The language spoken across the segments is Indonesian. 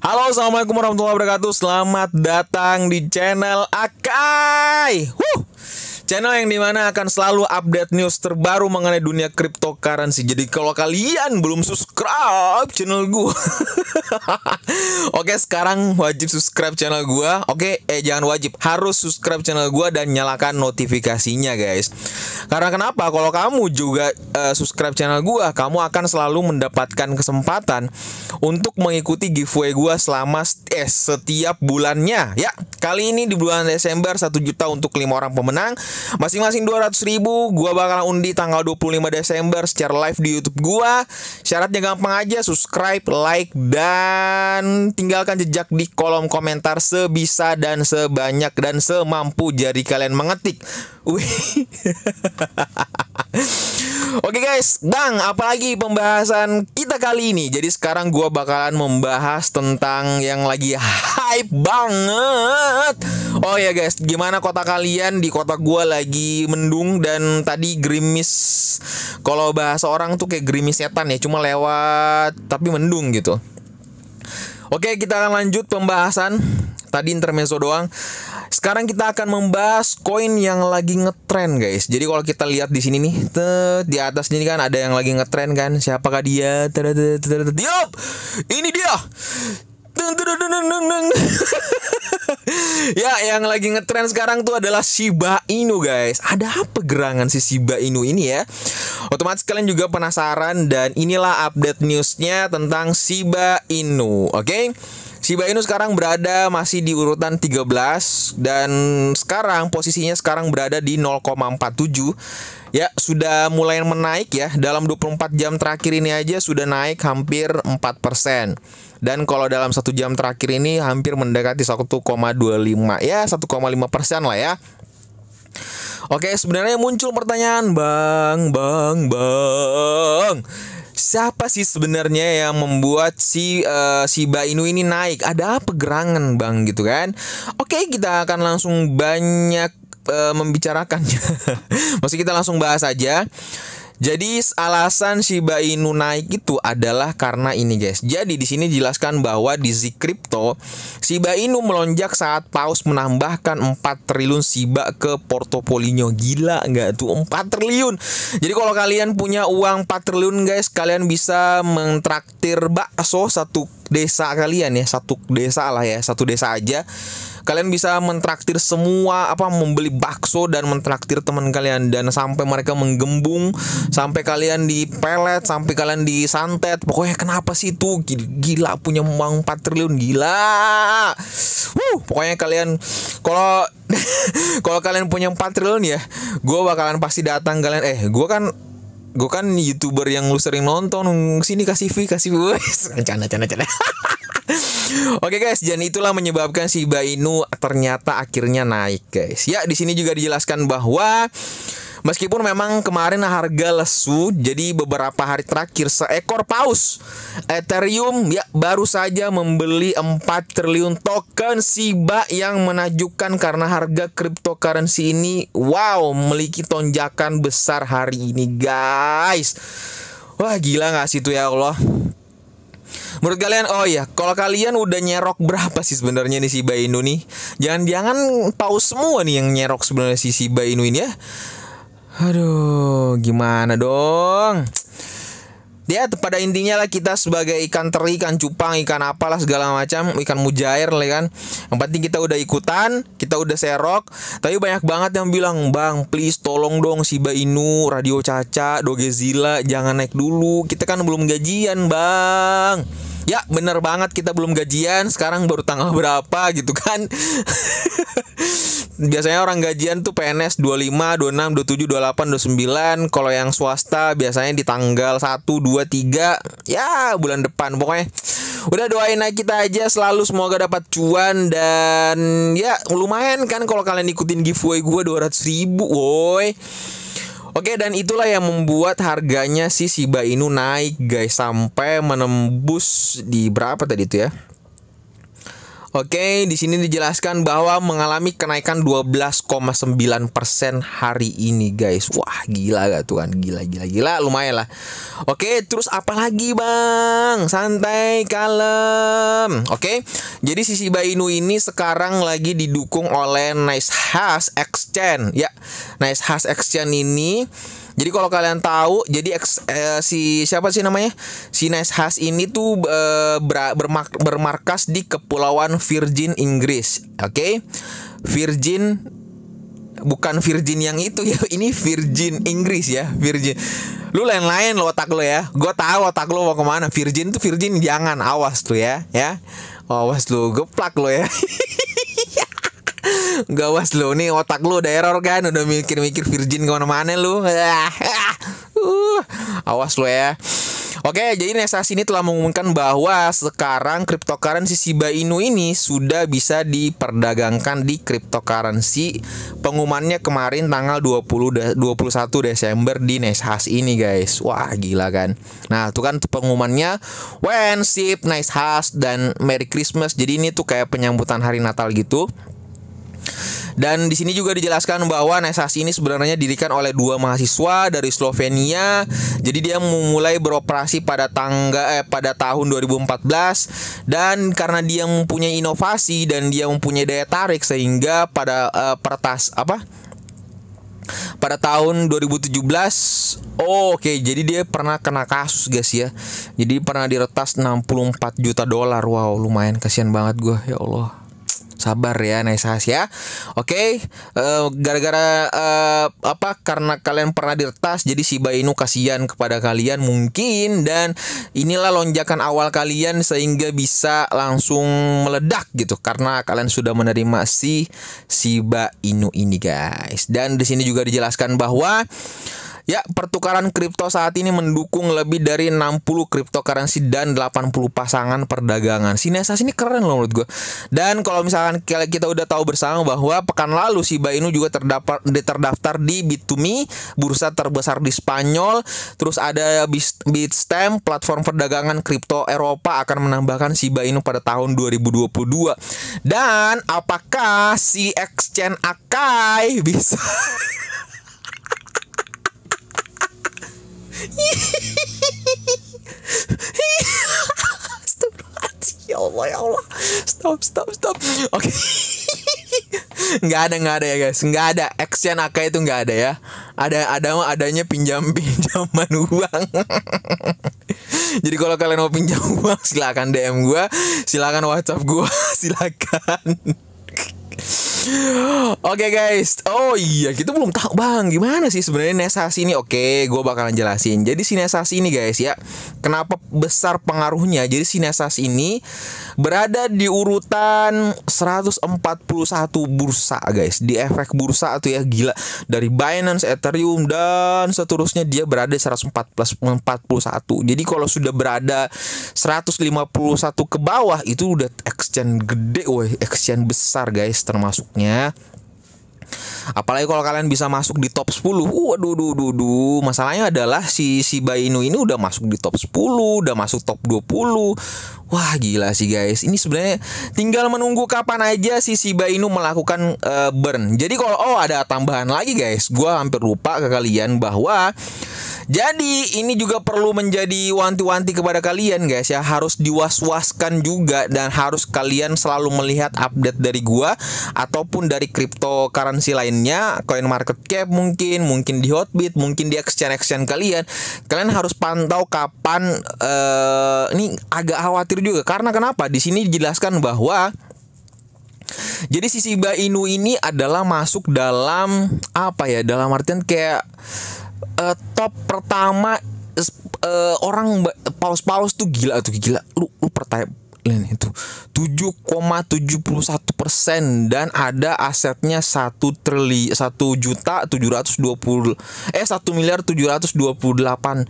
Halo, assalamualaikum warahmatullahi wabarakatuh. Selamat datang di channel Akai. Channel yang dimana akan selalu update news terbaru mengenai dunia cryptocurrency. Jadi kalau kalian belum subscribe channel gue, oke sekarang wajib subscribe channel gue. Oke, eh jangan wajib, harus subscribe channel gue dan nyalakan notifikasinya guys. Karena kenapa? Kalau kamu juga uh, subscribe channel gue, kamu akan selalu mendapatkan kesempatan untuk mengikuti giveaway gue selama eh setiap bulannya. Ya, kali ini di bulan Desember 1 juta untuk lima orang pemenang. Masing-masing 200 ribu Gue bakal undi tanggal 25 Desember Secara live di Youtube gue Syaratnya gampang aja Subscribe, like, dan tinggalkan jejak di kolom komentar Sebisa dan sebanyak dan semampu jari kalian mengetik Wih Oke okay guys, dang apalagi pembahasan kita kali ini Jadi sekarang gue bakalan membahas tentang yang lagi hype banget Oh ya guys, gimana kota kalian? Di kota gua lagi mendung dan tadi gerimis. Kalau bahasa orang tuh kayak gerimis setan ya, cuma lewat tapi mendung gitu. Oke, kita akan lanjut pembahasan. Tadi intermezzo doang. Sekarang kita akan membahas koin yang lagi ngetren, guys. Jadi kalau kita lihat di sini nih, tuh, di atas ini kan ada yang lagi ngetren kan. Siapakah dia? Yup, ini dia. ya, yang lagi ngetrend sekarang tuh adalah Shiba Inu, guys. Ada apa gerangan si Shiba Inu ini ya? Otomatis kalian juga penasaran dan inilah update newsnya tentang Shiba Inu, oke? Okay? Shiba Inu sekarang berada masih di urutan 13 dan sekarang posisinya sekarang berada di 0,47. Ya, sudah mulai menaik ya. Dalam 24 jam terakhir ini aja sudah naik hampir 4%. Dan kalau dalam satu jam terakhir ini hampir mendekati 1,25 ya 1,5 persen lah ya. Oke, sebenarnya muncul pertanyaan, Bang, Bang, Bang. Siapa sih sebenarnya yang membuat si uh, eh, Shiba Inu ini naik? Ada apa gerangan, Bang, gitu kan? Oke, kita akan langsung banyak uh, membicarakannya. Masih kita langsung bahas aja. Jadi alasan Shiba Inu naik itu adalah karena ini guys. Jadi di sini jelaskan bahwa di Z Crypto Shiba Inu melonjak saat Paus menambahkan 4 triliun Shiba ke portofolinya. Gila nggak tuh 4 triliun. Jadi kalau kalian punya uang 4 triliun guys, kalian bisa mentraktir bakso satu desa kalian ya, satu desa lah ya, satu desa aja Kalian bisa mentraktir semua apa membeli bakso dan mentraktir teman kalian dan sampai mereka menggembung, sampai kalian dipelet, sampai kalian disantet. Pokoknya kenapa sih itu gila punya uang 4 triliun gila. uh pokoknya kalian kalau kalau kalian punya 4 triliun ya, gue bakalan pasti datang kalian eh gue kan gue kan youtuber yang lu sering nonton sini kasih v kasih voice rencana rencana rencana Oke okay guys, dan itulah menyebabkan si Bainu ternyata akhirnya naik guys. Ya, di sini juga dijelaskan bahwa Meskipun memang kemarin harga lesu, jadi beberapa hari terakhir seekor paus Ethereum ya baru saja membeli 4 triliun token Shiba yang menajukan karena harga cryptocurrency ini wow memiliki tonjakan besar hari ini guys. Wah gila gak sih tuh ya Allah Menurut kalian oh iya, kalau kalian udah nyerok berapa sih sebenarnya nih si Bainu nih? Jangan-jangan paus semua nih yang nyerok sebenarnya si si Bainu ini ya. Aduh, gimana dong? Ya, pada intinya lah kita sebagai ikan teri, ikan cupang, ikan apalah segala macam, ikan mujair lah kan. Yang penting kita udah ikutan, kita udah serok. Tapi banyak banget yang bilang, "Bang, please tolong dong si Inu, Radio Caca, Dogezilla jangan naik dulu. Kita kan belum gajian, Bang." ya bener banget kita belum gajian sekarang baru tanggal berapa gitu kan biasanya orang gajian tuh PNS 25, 26, 27, 28, 29 kalau yang swasta biasanya di tanggal 1, 2, 3 ya bulan depan pokoknya udah doain aja kita aja selalu semoga dapat cuan dan ya lumayan kan kalau kalian ikutin giveaway gue 200 ribu woi Oke dan itulah yang membuat harganya si Shiba Inu naik guys sampai menembus di berapa tadi itu ya? Oke, di sini dijelaskan bahwa mengalami kenaikan 12,9% hari ini, guys. Wah, gila gak tuh kan? Gila, gila, gila. Lumayan lah. Oke, terus apa lagi, Bang? Santai, kalem. Oke. Jadi sisi Bainu ini sekarang lagi didukung oleh Nice Hash Exchange. Ya, Nice Hash Exchange ini jadi kalau kalian tahu, jadi ex, eh, si siapa sih namanya? Si has ini tuh eh, ber, bermark, bermarkas di kepulauan Virgin Inggris. Oke. Okay? Virgin bukan Virgin yang itu ya. Ini Virgin Inggris ya, Virgin. Lu lain-lain lo otak lo ya. Gue tahu otak lo mau kemana. Virgin tuh Virgin jangan awas tuh ya, ya. Awas lu geplak lo ya. Gawas lo nih otak lo udah error kan Udah mikir-mikir virgin kemana-mana lo uh, Awas lo ya Oke, jadi Nesa sini telah mengumumkan bahwa sekarang cryptocurrency Shiba Inu ini sudah bisa diperdagangkan di cryptocurrency. Pengumumannya kemarin tanggal 20 21 Desember di Neshas ini, guys. Wah, gila kan. Nah, itu kan pengumumannya when ship house dan Merry Christmas. Jadi ini tuh kayak penyambutan hari Natal gitu. Dan di sini juga dijelaskan bahwa Nesasi ini sebenarnya didirikan oleh dua mahasiswa dari Slovenia. Jadi dia memulai beroperasi pada tangga eh, pada tahun 2014 dan karena dia mempunyai inovasi dan dia mempunyai daya tarik sehingga pada eh, pertas apa pada tahun 2017 oh, oke okay. jadi dia pernah kena kasus guys ya jadi pernah diretas 64 juta dolar wow lumayan kasihan banget gue ya Allah sabar ya Naisas ya oke okay? uh, eh, gara-gara uh, apa karena kalian pernah diretas jadi si Bainu kasihan kepada kalian mungkin dan inilah lonjakan awal kalian sehingga bisa langsung meledak gitu karena kalian sudah menerima si Shiba Inu ini guys dan di sini juga dijelaskan bahwa Ya, pertukaran kripto saat ini mendukung lebih dari 60 cryptocurrency dan 80 pasangan perdagangan. Sinesas ini keren loh menurut gue. Dan kalau misalkan kita udah tahu bersama bahwa pekan lalu si Inu juga terdapat terdaftar di Bitumi, bursa terbesar di Spanyol. Terus ada Bitstamp, platform perdagangan kripto Eropa akan menambahkan si Inu pada tahun 2022. Dan apakah si exchange Akai bisa ya Allah ya Allah stop stop stop oke okay. nggak ada nggak ada ya guys nggak ada action Aka itu nggak ada ya ada ada adanya pinjam pinjaman uang jadi kalau kalian mau pinjam uang silakan DM gue silakan WhatsApp gue silakan Oke okay, guys, oh iya kita belum tahu bang gimana sih sebenarnya nesasi ini. Oke, okay, gue bakalan jelasin. Jadi sinesasi ini guys ya, kenapa besar pengaruhnya? Jadi sinesasi ini berada di urutan 141 bursa guys, di efek bursa tuh ya gila dari Binance, Ethereum dan seterusnya dia berada di 141. Jadi kalau sudah berada 151 ke bawah itu udah exchange gede, woi exchange besar guys termasuk ya, Apalagi kalau kalian bisa masuk di top 10. Waduh, duh, duh, duh. Masalahnya adalah si si Inu ini udah masuk di top 10, udah masuk top 20. Wah, gila sih guys. Ini sebenarnya tinggal menunggu kapan aja si Shiba Inu melakukan uh, burn. Jadi kalau oh ada tambahan lagi guys, gue hampir lupa ke kalian bahwa jadi ini juga perlu menjadi wanti-wanti kepada kalian guys ya Harus diwas-waskan juga dan harus kalian selalu melihat update dari gua Ataupun dari cryptocurrency lainnya Coin market cap mungkin, mungkin di Hotbit, mungkin di exchange-exchange kalian Kalian harus pantau kapan uh, Ini agak khawatir juga Karena kenapa? Di sini dijelaskan bahwa jadi si Shiba Inu ini adalah masuk dalam apa ya? Dalam artian kayak uh, top pertama uh, orang paus-paus tuh gila tuh gila. Lu lu pertanya lain itu 7,71 persen dan ada asetnya satu trili satu juta tujuh ratus dua puluh eh satu miliar tujuh ratus dua puluh delapan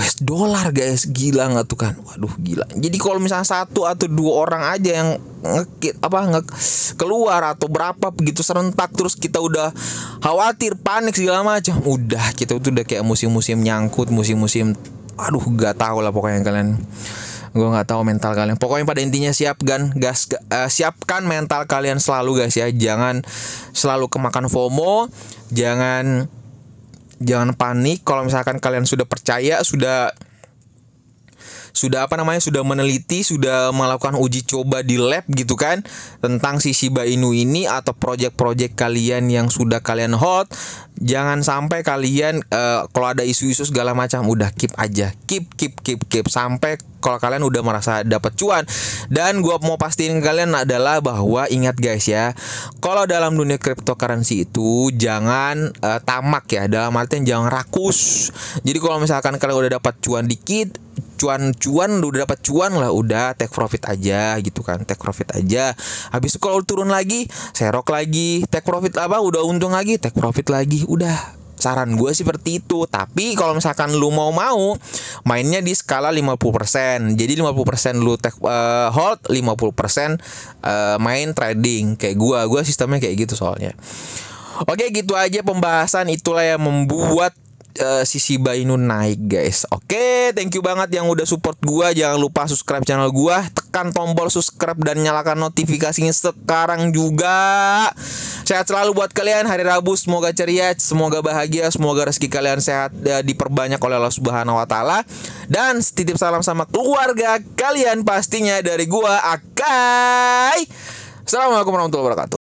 US dollar guys gila nggak tuh kan waduh gila jadi kalau misalnya satu atau dua orang aja yang ngekit apa nge keluar atau berapa begitu serentak terus kita udah khawatir panik segala macam udah kita tuh udah kayak musim-musim nyangkut musim-musim aduh gak tahu lah pokoknya kalian gue nggak tahu mental kalian pokoknya pada intinya siapkan gas uh, siapkan mental kalian selalu guys ya jangan selalu kemakan FOMO jangan jangan panik kalau misalkan kalian sudah percaya sudah sudah apa namanya sudah meneliti sudah melakukan uji coba di lab gitu kan tentang si Shiba Inu ini atau project-project kalian yang sudah kalian hot jangan sampai kalian uh, kalau ada isu-isu segala macam udah keep aja keep keep keep keep sampai kalau kalian udah merasa dapat cuan dan gua mau pastiin kalian adalah bahwa ingat guys ya kalau dalam dunia cryptocurrency itu jangan uh, tamak ya dalam artian jangan rakus jadi kalau misalkan kalian udah dapat cuan dikit cuan-cuan udah dapat cuan lah udah take profit aja gitu kan take profit aja habis itu kalau turun lagi serok lagi take profit apa udah untung lagi take profit lagi udah saran gue sih seperti itu tapi kalau misalkan lu mau mau mainnya di skala 50% jadi 50% lu take, uh, hold 50% uh, eh, main trading kayak gue gue sistemnya kayak gitu soalnya Oke gitu aja pembahasan itulah yang membuat uh, sisi Inu naik guys. Oke, thank you banget yang udah support gua. Jangan lupa subscribe channel gua, tekan tombol subscribe dan nyalakan notifikasinya sekarang juga. Sehat selalu buat kalian hari Rabu, semoga ceria, semoga bahagia, semoga rezeki kalian sehat ya, diperbanyak oleh Allah Subhanahu wa taala. Dan setitip salam sama keluarga kalian pastinya dari gua Akai. Assalamualaikum warahmatullahi wabarakatuh.